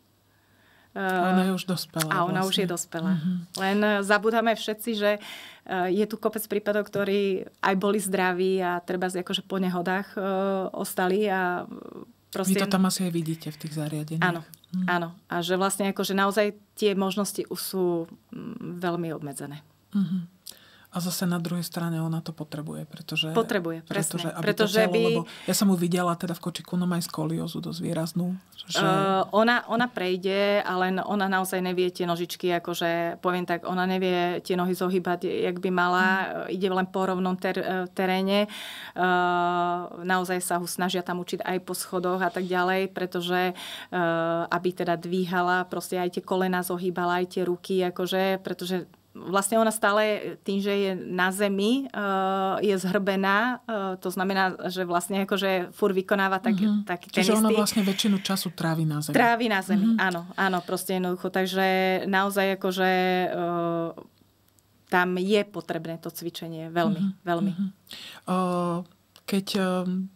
A ona je už dospelá. A ona vlastne. už je vlastne. dospelá. Mm-hmm. Len e, zabudáme všetci, že e, je tu kopec prípadov, ktorí aj boli zdraví a treba akože po nehodách ostali a proste... Vy to tam asi aj vidíte v tých zariadeniach. Áno, mm. áno. A že vlastne akože naozaj tie možnosti sú mm, veľmi obmedzené. Mm-hmm. A zase na druhej strane ona to potrebuje, pretože... Potrebuje, presne. Pretože, aby pretože telo, by... lebo ja som ju videla teda v kočiku, no má skoliózu dosť výraznú. Že... Uh, ona, ona prejde, ale ona naozaj nevie tie nožičky, akože poviem tak, ona nevie tie nohy zohybať, jak by mala, Hmm. ide len po rovnom ter, uh, teréne. Uh, naozaj sa ho snažia tam učiť aj po schodoch a tak ďalej, pretože uh, aby teda dvíhala, proste aj tie kolena zohýbala, aj tie ruky, akože, pretože vlastne ona stále tým, že je na zemi, eh, je zhrbená, eh, to znamená, že vlastne akože fur vykonáva tak, mm-hmm. taký ten Čiže ona vlastne väčšinu času trávi na zemi. Trávi na zemi, mm-hmm. áno, áno, proste jednoducho. Takže naozaj akože eh, tam je potrebné to cvičenie veľmi, mm-hmm. veľmi. Mm-hmm. Uh keď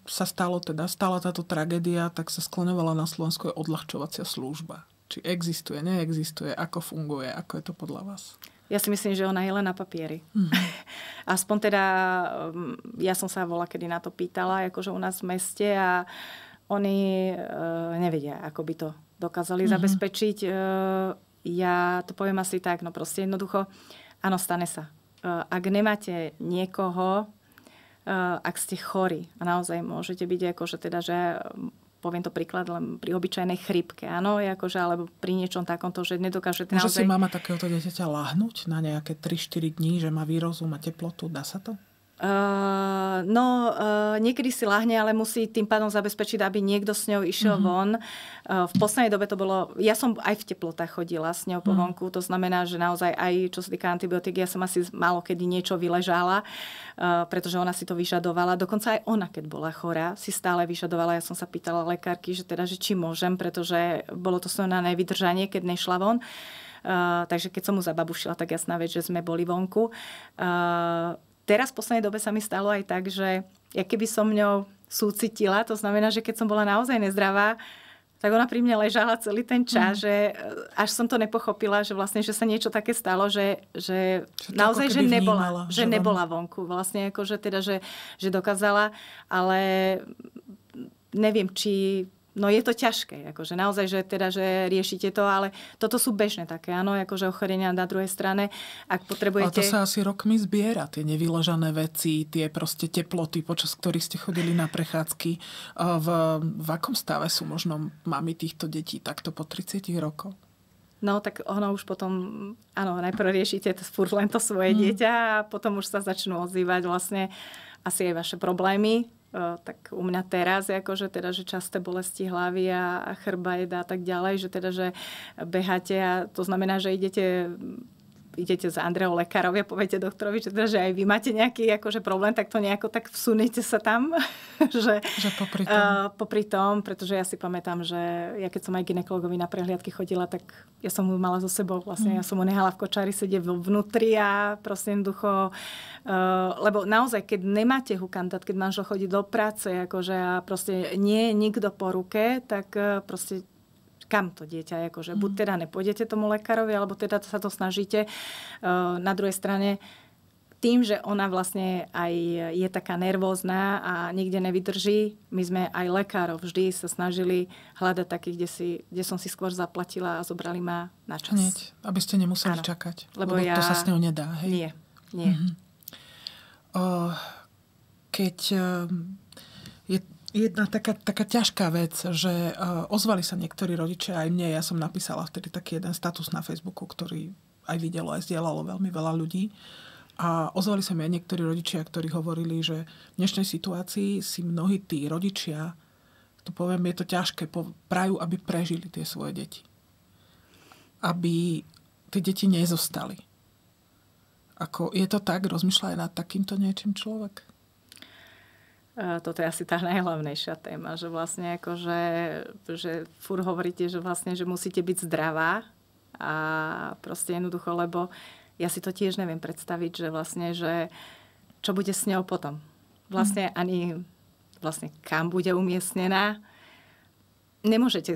sa stalo teda, stala táto tragédia, tak sa sklonovala na Slovensku odľahčovacia služba. Či existuje, neexistuje, ako funguje, ako je to podľa vás? Ja si myslím, že ona je len na papieri. Mm. *laughs* Aspoň teda, mm, ja som sa vola, kedy na to pýtala, akože u nás v meste a oni e, nevedia, ako by to dokázali mm-hmm. zabezpečiť. E, ja to poviem asi tak, no proste jednoducho, áno, stane sa. E, ak nemáte niekoho, ak ste chorí a naozaj môžete byť akože teda, že poviem to príklad, len pri obyčajnej chrypke, áno, akože, alebo pri niečom takomto, že nedokáže... Môže naozaj... si mama takéhoto dieťaťa lahnúť na nejaké 3-4 dní, že má výrozum a teplotu, dá sa to? Uh, no, uh, niekedy si lahne, ale musí tým pádom zabezpečiť, aby niekto s ňou išiel mm-hmm. von. Uh, v poslednej dobe to bolo... Ja som aj v teplotách chodila s ňou po mm-hmm. To znamená, že naozaj aj čo sa týka antibiotík, ja som asi málo kedy niečo vyležala, uh, pretože ona si to vyžadovala. Dokonca aj ona, keď bola chorá, si stále vyžadovala. Ja som sa pýtala lekárky, že teda, že či môžem, pretože bolo to som na nevydržanie, keď nešla von. Uh, takže keď som mu zababušila, tak jasná vec, že sme boli vonku. Uh, teraz v poslednej dobe sa mi stalo aj tak, že ja keby som ňou súcitila, to znamená, že keď som bola naozaj nezdravá, tak ona pri mne ležala celý ten čas, mm. že e, až som to nepochopila, že vlastne, že sa niečo také stalo, že, že, naozaj, že nebola, vnímala, že, že vám... nebola vonku. Vlastne ako, že teda, že, že dokázala, ale neviem, či No je to ťažké, akože naozaj, že teda, že riešite to, ale toto sú bežné také, áno, akože ochorenia na druhej strane, ak potrebujete... Ale to sa asi rokmi zbiera, tie nevyložené veci, tie proste teploty, počas ktorých ste chodili na prechádzky. V, v akom stave sú možno mami týchto detí takto po 30 rokoch? No tak ono už potom, áno, najprv riešite to, furt len to svoje mm. dieťa a potom už sa začnú ozývať vlastne asi aj vaše problémy, Eh, tak u mňa teraz, akože teda, že časté bolesti hlavy a, a chrbajda a tak ďalej, že teda, že beháte a to znamená, že idete idete za Andreou Lekárov a poviete doktorovi, že, teda, že aj vy máte nejaký akože problém, tak to nejako tak vsunete sa tam. *laughs* že, že popri, tom. Uh, popri tom. pretože ja si pamätám, že ja keď som aj ginekologovi na prehliadky chodila, tak ja som ju mala so sebou. Vlastne mm. ja som ho nehala v kočári sedieť vnútri a prosím jednoducho, uh, lebo naozaj, keď nemáte hukandát, keď manžel chodí do práce akože a proste nie je nikto po ruke, tak eh, proste kam to dieťa, akože buď mhm. teda nepôjdete tomu lekárovi, alebo teda sa to snažíte. E, na druhej strane tým, že ona vlastne aj je taká nervózna a nikde nevydrží, my sme aj lekárov vždy sa snažili hľadať takých, kde, si, kde som si skôr zaplatila a zobrali ma na čas. Hneď, aby ste nemuseli ano. čakať. Lebo, lebo ja... to sa s ňou nedá, hej? Nie, nie. Mhm. O, keď ehm, jedna taká, taká ťažká vec, že uh, ozvali sa niektorí rodičia aj mne. Ja som napísala vtedy taký jeden status na Facebooku, ktorý aj videlo, aj zdieľalo veľmi veľa ľudí. A ozvali sa mi aj niektorí rodičia, ktorí hovorili, že v dnešnej situácii si mnohí tí rodičia, to poviem, je to ťažké, prajú, aby prežili tie svoje deti. Aby tie deti nezostali. Ako, je to tak? Rozmýšľa aj nad takýmto niečím človek? toto je asi tá najhlavnejšia téma, že vlastne ako, že, že fur hovoríte, že vlastne, že musíte byť zdravá a proste jednoducho, lebo ja si to tiež neviem predstaviť, že vlastne, že čo bude s ňou potom. Vlastne hm. ani vlastne kam bude umiestnená. Nemôžete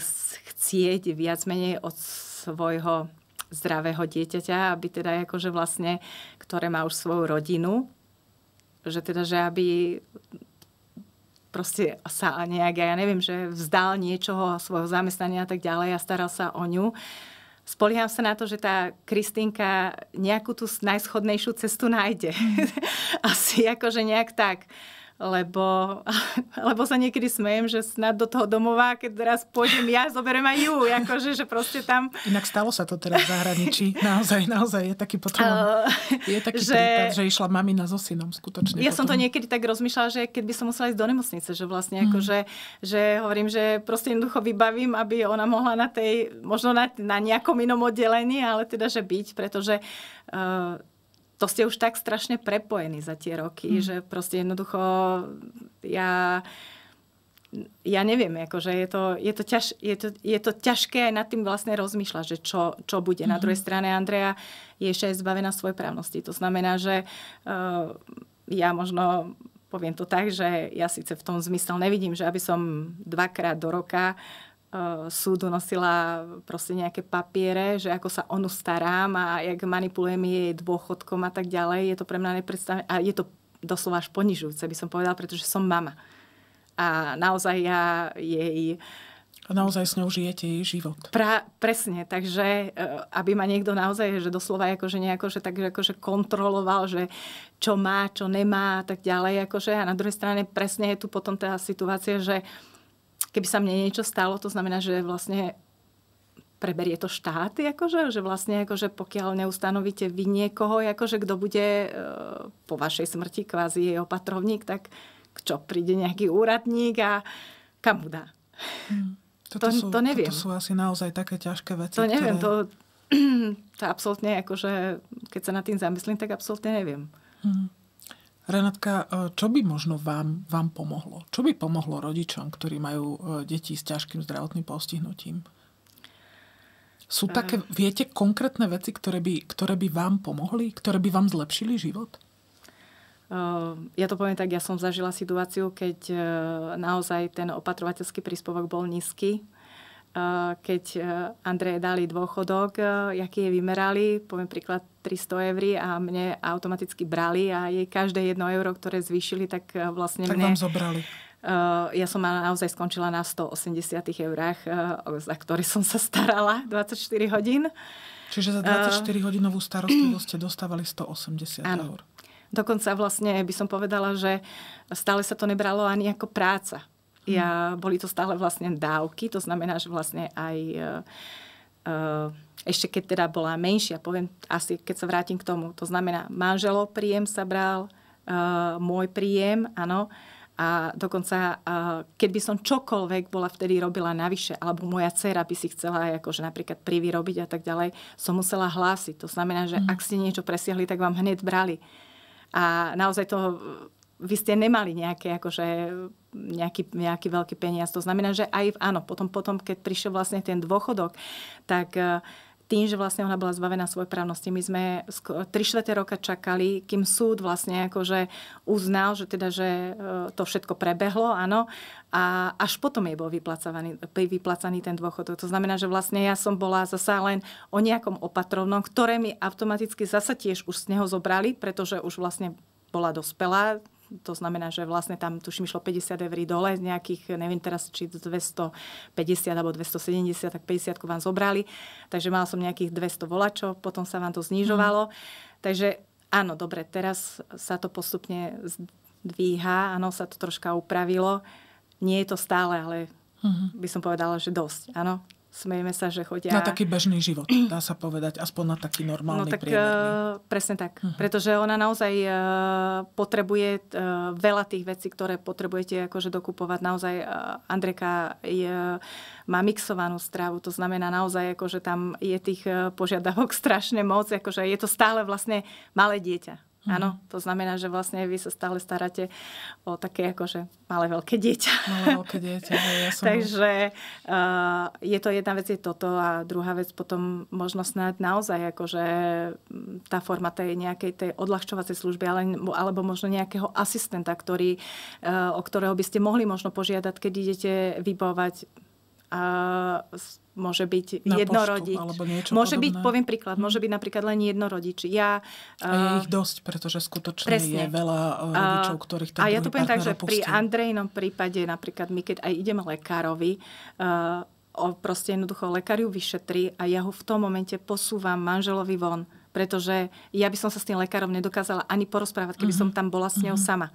chcieť viac menej od svojho zdravého dieťaťa, aby teda akože vlastne, ktoré má už svoju rodinu, že teda, že aby proste sa nejak, ja neviem, že vzdal niečoho, svojho zamestnania a tak ďalej a staral sa o ňu. Spolíham sa na to, že tá Kristinka nejakú tú najschodnejšiu cestu nájde. Mm. *laughs* Asi akože nejak tak. Uh, lebo, *laughs* lebo sa niekedy smejem, že snad do toho domova, keď teraz pôjdem ja, zoberiem aj ju, akože, že proste tam... Inak stalo sa to teraz v zahraničí, *laughs* naozaj, naozaj, je taký potom, uh, je taký že... prípad, že išla mamina so synom skutočne. Ja potom. som to niekedy tak rozmýšľala, že keď by som musela ísť do nemocnice, že vlastne mm. akože, že hovorím, že proste jednoducho vybavím, aby ona mohla na tej, možno na, na nejakom inom oddelení, ale teda, že byť, pretože uh, to ste už tak strašne prepojení za tie roky, mm. že proste jednoducho ja ja neviem, akože je to, je, to ťaž, je, to, je to ťažké aj nad tým vlastne rozmýšľať, že čo, čo bude. Mm-hmm. Na mhm. druhej strane Andrea je ešte aj zbavená svojej právnosti. To znamená, že uh, ja možno poviem to tak, že ja síce v tom zmysel nevidím, že aby som dvakrát do roka uh, Eh, súdu nosila proste nejaké papiere, že ako sa onu starám a jak manipulujem jej dôchodkom a tak ďalej. Je to pre mňa nepredstavné a je to doslova až ponižujúce, by som povedala, pretože som mama. A naozaj ja jej... A naozaj s ňou žijete jej život. Pra, presne, takže eh, aby ma niekto naozaj, že doslova akože nejako, že tak, akože kontroloval, že čo má, čo nemá a tak ďalej. Akože. A na druhej strane presne je tu potom tá situácia, že uh, keby sa mne niečo stalo, to znamená, že vlastne preberie to štát, akože, že vlastne akože pokiaľ neustanovíte vy niekoho, akože kto bude e, po vašej smrti kvázi jej opatrovník, tak čo, príde nejaký úradník a kam mu dá? Hmm. Toto to, sú, to neviem. To sú asi naozaj také ťažké veci. To neviem, ktoré... to, *clears throat* to absolútne, akože, keď sa nad tým zamyslím, tak absolútne neviem. Hmm. Renátka, e, čo by možno vám, vám pomohlo? Čo by pomohlo rodičom, ktorí majú e, deti s ťažkým zdravotným postihnutím? Sú také, viete, konkrétne veci, ktoré by, ktoré by vám pomohli, ktoré by vám zlepšili život? Ja to poviem tak, ja som zažila situáciu, keď e, naozaj ten opatrovateľský príspevok bol nízky. Keď Andreje dali dôchodok, aký je vymerali, poviem príklad 300 eur a mne automaticky brali a jej každé jedno euro, ktoré zvýšili, tak eh, vlastne tak mne... vám zobrali. Eh, ja som naozaj skončila na 180 eurách, eh, za ktoré som sa starala 24 hodín. Čiže za 24-hodinovú starostlivosť *clears throat* ste dostávali 180 áno. eur. Dokonca vlastne by som povedala, že stále sa to nebralo ani ako práca. Mhm. Ja, boli to stále vlastne dávky, to znamená, že vlastne aj Eh, ešte keď teda bola menšia, poviem asi, keď sa vrátim k tomu, to znamená, manželo príjem sa bral, eh, môj príjem, áno, a dokonca, eh, keď by som čokoľvek bola vtedy robila navyše, alebo moja dcera by si chcela aj akože napríklad privyrobiť a tak ďalej, som musela hlásiť. To znamená, že mm. ak ste niečo presiahli, tak vám hneď brali. A naozaj to vy ste nemali nejaké, akože, nejaký, nejaký veľký peniaz. To znamená, že aj áno, potom, potom keď prišiel vlastne ten dôchodok, tak e, tým, že vlastne ona bola zbavená svoj právnosti, my sme tri švete roka čakali, kým súd vlastne akože uznal, že teda, že e, to všetko prebehlo, áno, a až potom jej bol vyplacaný, vyplacaný ten dôchodok. To znamená, že vlastne ja som bola zasa len o nejakom opatrovnom, ktoré mi automaticky zasa tiež už z neho zobrali, pretože už vlastne bola dospelá, to znamená, že vlastne tam tuším išlo 50 eur dole, nejakých, neviem teraz, či 250 alebo 270, tak 50 vám zobrali. Takže mal som nejakých 200 volačov, potom sa vám to znižovalo. Mm. Takže áno, dobre, teraz sa to postupne dvíha. áno, sa to troška upravilo. Nie je to stále, ale mm-hmm. by som povedala, že dosť, áno smejeme sa, že chodia... Na taký bežný život, dá sa povedať, aspoň na taký normálny, no, tak, e, priemerný. Presne tak, uh-huh. pretože ona naozaj e, potrebuje e, veľa tých vecí, ktoré potrebujete akože dokupovať. Naozaj Andreka je, má mixovanú stravu, to znamená naozaj, akože tam je tých požiadavok *laughs* strašne moc, akože je to stále vlastne malé dieťa Mm. Áno, mhm. to znamená, že vlastne vy sa stále staráte o také akože malé veľké dieťa. Malé veľké dieťa, ja som... Takže uh, je to jedna vec je toto a druhá vec potom možno snáď naozaj akože mm, tá forma tej nejakej tej odľahčovacej služby ale, alebo možno nejakého asistenta, ktorý, uh, o ktorého by ste mohli možno požiadať, keď idete vybavovať uh, môže byť na jednorodič. alebo niečo môže podobné. byť, poviem príklad, môže mhm. byť napríklad len jednorodič. Ja, a je eh, ich dosť, pretože skutočne presne. je veľa eh, rodičov, ktorých ten A ja to poviem tak, že opustil. pri Andrejnom prípade, napríklad my, keď aj ideme lekárovi, uh, eh, o proste jednoducho lekár ju vyšetrí a ja ho v tom momente posúvam manželovi von, pretože ja by som sa s tým lekárom nedokázala ani porozprávať, keby uh-huh. som mhm. tam bola s ňou uh-huh. sama.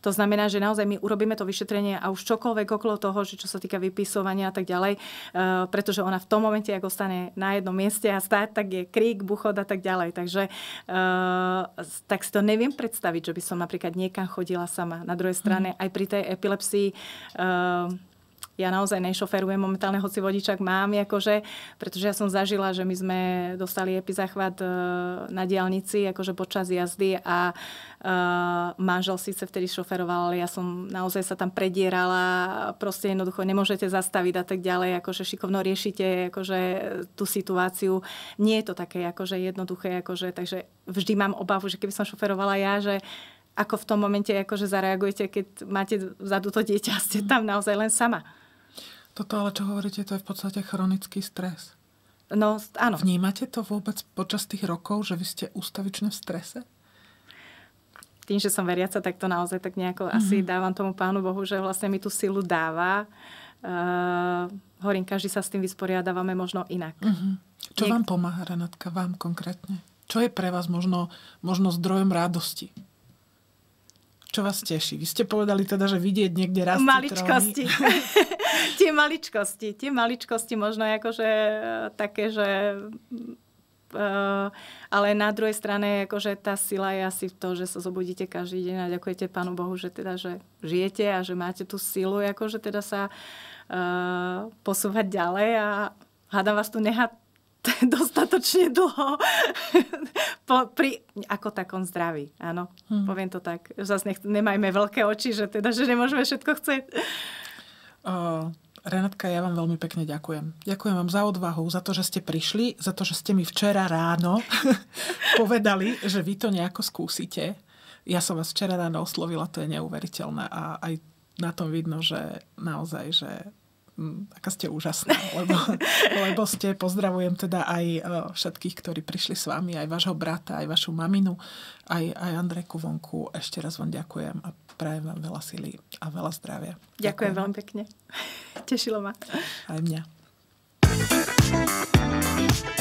To znamená, že naozaj my urobíme to vyšetrenie a už čokoľvek okolo toho, že čo sa týka vypisovania a tak ďalej, eh, pretože ona v tom momente, ak ostane na jednom mieste a stáť, tak je krík, buchod a tak ďalej. Takže eh, tak si to neviem predstaviť, že by som napríklad niekam chodila sama. Na druhej mhm. strane, aj pri tej epilepsii eh, ja naozaj nešoferujem momentálne, hoci vodičak mám, akože, pretože ja som zažila, že my sme dostali epizachvat e, na diálnici, akože počas jazdy a e, manžel síce vtedy šoferoval, ale ja som naozaj sa tam predierala, proste jednoducho nemôžete zastaviť a tak ďalej, akože šikovno riešite akože tú situáciu. Nie je to také akože jednoduché, akože, takže vždy mám obavu, že keby som šoferovala ja, že ako v tom momente akože zareagujete, keď máte vzadu to dieťa a ste tam naozaj len sama. Toto ale, čo hovoríte, to je v podstate chronický stres. No, áno. Vnímate to vôbec počas tých rokov, že vy ste ústavične v strese? Tým, že som veriaca, tak to naozaj tak nejako mm-hmm. asi mhm. dávam tomu Pánu Bohu, že vlastne mi tú silu dáva. Uh, hovorím, každý sa s tým vysporiadávame možno inak. Mm-hmm. Čo Niek- vám pomáha, Renátka, vám konkrétne? Čo je pre vás možno, možno zdrojom radosti? Čo vás teší? Vy ste povedali teda, že vidieť niekde rast Maličkosti. *laughs* tie maličkosti. Tie maličkosti možno akože e, také, že e, ale na druhej strane, akože tá sila je asi v tom, že sa zobudíte každý deň a ďakujete Pánu Bohu, že teda, že žijete a že máte tú silu, akože teda sa uh, posúvať ďalej a hádam vás tu nehá *laughs* dostatočne dlho *laughs* po, pri ako takom zdraví. Áno, hmm. poviem to tak. Zase nech, nemajme veľké oči, že teda, že nemôžeme všetko chcieť. Uh, Renatka, ja vám veľmi pekne ďakujem. Ďakujem vám za odvahu, za to, že ste prišli, za to, že ste mi včera ráno *laughs* povedali, že vy to nejako skúsite. Ja som vás včera ráno oslovila, to je neuveriteľné a aj na tom vidno, že naozaj, že Mm, aká ste úžasná, lebo, *laughs* lebo ste, pozdravujem teda aj e, všetkých, ktorí prišli s vami, aj vášho brata, aj vašu maminu, aj, aj Andreku vonku. Ešte raz vám ďakujem a prajem vám veľa sily a veľa zdravia. Ďakujem, ďakujem. veľmi pekne. *laughs* Tešilo ma. Aj mňa. thank you